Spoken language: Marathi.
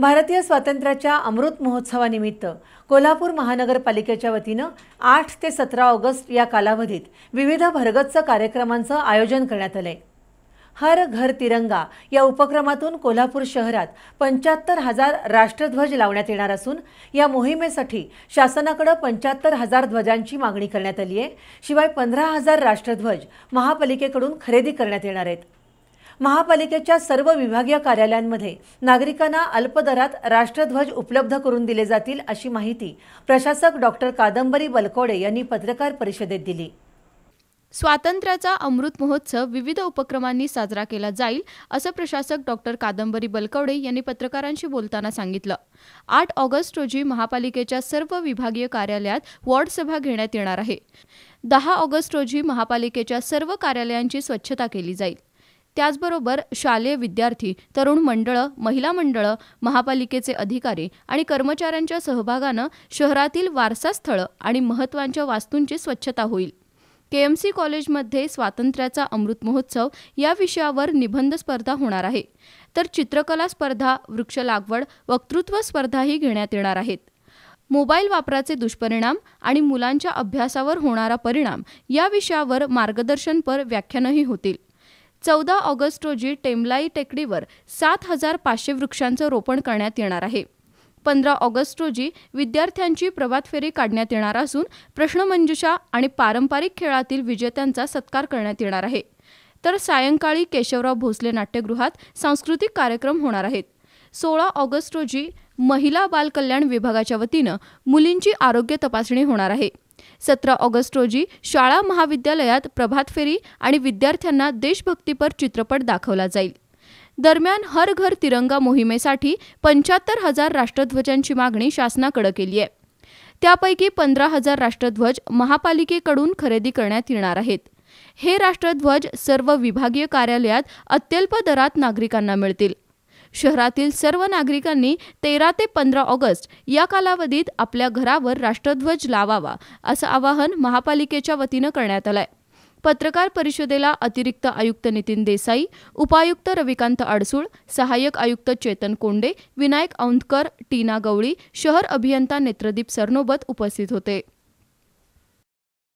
भारतीय स्वातंत्र्याच्या अमृत महोत्सवानिमित्त कोल्हापूर महानगरपालिकेच्या वतीनं आठ ते सतरा ऑगस्ट या कालावधीत विविध भरगच्च कार्यक्रमांचं आयोजन करण्यात आलंय हर घर तिरंगा या उपक्रमातून कोल्हापूर शहरात पंच्याहत्तर हजार राष्ट्रध्वज लावण्यात येणार असून या मोहिमेसाठी शासनाकडे पंच्याहत्तर हजार ध्वजांची मागणी करण्यात आली आहे शिवाय पंधरा हजार राष्ट्रध्वज महापालिकेकडून खरेदी करण्यात येणार आहेत महापालिकेच्या सर्व विभागीय कार्यालयांमध्ये नागरिकांना अल्पदरात राष्ट्रध्वज उपलब्ध करून दिले जातील अशी माहिती प्रशासक डॉक्टर कादंबरी बलकोडे यांनी पत्रकार परिषदेत दिली स्वातंत्र्याचा अमृत महोत्सव विविध उपक्रमांनी साजरा केला जाईल असं प्रशासक डॉक्टर कादंबरी बलकवडे यांनी पत्रकारांशी बोलताना सांगितलं आठ ऑगस्ट रोजी महापालिकेच्या सर्व विभागीय कार्यालयात वॉर्ड सभा घेण्यात येणार आहे दहा ऑगस्ट रोजी महापालिकेच्या सर्व कार्यालयांची स्वच्छता केली जाईल त्याचबरोबर शालेय विद्यार्थी तरुण मंडळं महिला मंडळं महापालिकेचे अधिकारी आणि कर्मचाऱ्यांच्या सहभागानं शहरातील वारसा आणि महत्त्वांच्या वास्तूंची स्वच्छता होईल केएमसी कॉलेजमध्ये स्वातंत्र्याचा अमृत महोत्सव या विषयावर निबंध स्पर्धा होणार आहे तर चित्रकला स्पर्धा वृक्ष लागवड वक्तृत्व स्पर्धाही घेण्यात येणार आहेत मोबाईल वापराचे दुष्परिणाम आणि मुलांच्या अभ्यासावर होणारा परिणाम या विषयावर मार्गदर्शनपर व्याख्यानही होतील चौदा ऑगस्ट रोजी टेमलाई टेकडीवर सात हजार पाचशे वृक्षांचं रोपण करण्यात येणार आहे पंधरा ऑगस्ट रोजी विद्यार्थ्यांची प्रभात फेरी काढण्यात येणार असून प्रश्नमंजुषा आणि पारंपरिक खेळातील विजेत्यांचा सत्कार करण्यात येणार आहे तर सायंकाळी केशवराव भोसले नाट्यगृहात सांस्कृतिक कार्यक्रम होणार आहेत सोळा ऑगस्ट रोजी महिला बालकल्याण विभागाच्या वतीनं मुलींची आरोग्य तपासणी होणार आहे सतरा ऑगस्ट रोजी शाळा महाविद्यालयात प्रभात फेरी आणि विद्यार्थ्यांना देशभक्तीपर चित्रपट दाखवला जाईल दरम्यान हर घर तिरंगा मोहिमेसाठी पंच्याहत्तर हजार राष्ट्रध्वजांची मागणी शासनाकडे केली आहे त्यापैकी पंधरा हजार राष्ट्रध्वज महापालिकेकडून खरेदी करण्यात येणार आहेत हे राष्ट्रध्वज सर्व विभागीय कार्यालयात अत्यल्प दरात नागरिकांना मिळतील शहरातील सर्व नागरिकांनी तेरा ते पंधरा ऑगस्ट या कालावधीत आपल्या घरावर राष्ट्रध्वज लावावा असं आवाहन महापालिकेच्या वतीनं करण्यात आलं आहे पत्रकार परिषदेला अतिरिक्त आयुक्त नितीन देसाई उपायुक्त रविकांत अडसूळ सहाय्यक आयुक्त चेतन कोंडे विनायक औंधकर टीना गवळी शहर अभियंता नेत्रदीप सरनोबत उपस्थित होते